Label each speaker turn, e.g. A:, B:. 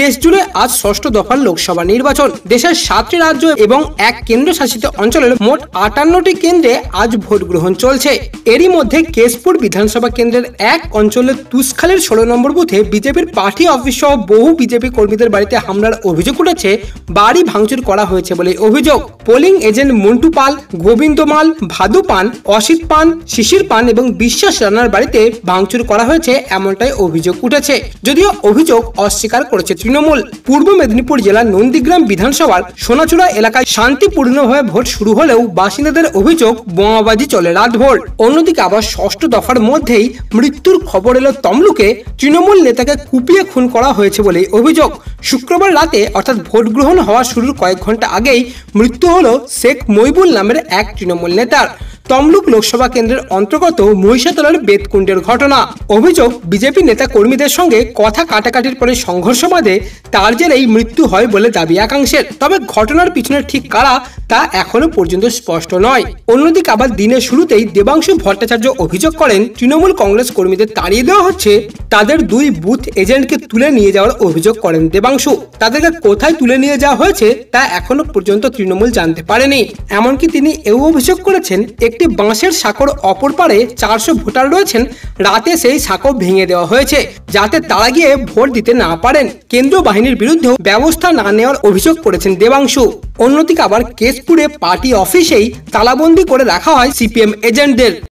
A: দেশ জুড়ে আজ ষষ্ঠ দফার লোকসভা নির্বাচন দেশের সাতটি রাজ্য এবং এক কেন্দ্রশাসিত অঞ্চলের মোট আটান্নটি কেন্দ্রে আজ ভোট গ্রহণ চলছে এরই মধ্যে কেশপুর বিধানসভা কেন্দ্রের এক অঞ্চলের তুষখালের ষোলো নম্বর বুথে বিজেপির পার্টি অফিস সহ বহু বিজেপি কর্মীদের বাড়িতে হামলার অভিযোগ উঠেছে বাড়ি ভাঙচুর করা হয়েছে বলে অভিযোগ পোলিং এজেন্ট মন্টু পাল গোবিন্দ মাল ভাদু পান অসিত পান শিশির পান এবং বিশ্বাস রানার বাড়িতে ভাঙচুর করা হয়েছে এমনটাই অভিযোগ উঠেছে যদিও অভিযোগ অস্বীকার করেছে তৃণমূল পূর্ব মেদিনীপুর জেলার নন্দীগ্রাম বিধানসভার সোনাচূড়া এলাকায় শান্তিপূর্ণভাবে ভোট শুরু হলেও বাসিন্দাদের অভিযোগ বোমাবাজি চলে রাতভর অন্যদিকে আবার ষষ্ঠ দফার মধ্যেই মৃত্যুর খবর এলো তমলুকে তৃণমূল নেতাকে কুপিয়ে খুন করা হয়েছে বলে অভিযোগ শুক্রবার রাতে অর্থাৎ ভোট গ্রহণ হওয়া শুরুর কয়েক ঘন্টা আগেই মৃত্যু হল শেখ মইবুল নামের এক তৃণমূল নেতার তমলুক লোকসভা কেন্দ্রের অন্তর্গত মহিষাতলার বেতকুণ্ডের ঘটনা অভিযোগ বিজেপি নেতা কর্মীদের সঙ্গে কথা কাটাকাটির পরে সংঘর্ষ বাঁধে তার জেরেই মৃত্যু হয় বলে দাবি একাংশের তবে ঘটনার পিছনে ঠিক কারা তা এখনো পর্যন্ত স্পষ্ট নয় অন্যদিকে আবার দিনের শুরুতেই দেবাংশু ভট্টাচার্য অভিযোগ করেন তৃণমূল কংগ্রেস কর্মীদের তাড়িয়ে দেওয়া হচ্ছে তাদের দুই বুথ এজেন্টকে তুলে নিয়ে যাওয়ার অভিযোগ করেন দেবাংশু তাদেরকে কোথায় তুলে নিয়ে যাওয়া হয়েছে তা এখনো পর্যন্ত তৃণমূল জানতে পারেনি এমনকি তিনি এও অভিযোগ করেছেন একটি বাঁশের সাঁকর অপর পারে চারশো ভোটার রয়েছেন রাতে সেই সাঁকর ভেঙে দেওয়া হয়েছে যাতে তারা গিয়ে ভোট দিতে না পারেন কেন্দ্রীয় বাহিনীর বিরুদ্ধেও ব্যবস্থা না নেওয়ার অভিযোগ করেছেন দেবাংশু অন্যদিকে আবার কেশপুরে পার্টি অফিসেই তালাবন্দি করে রাখা হয় সিপিএম এজেন্টদের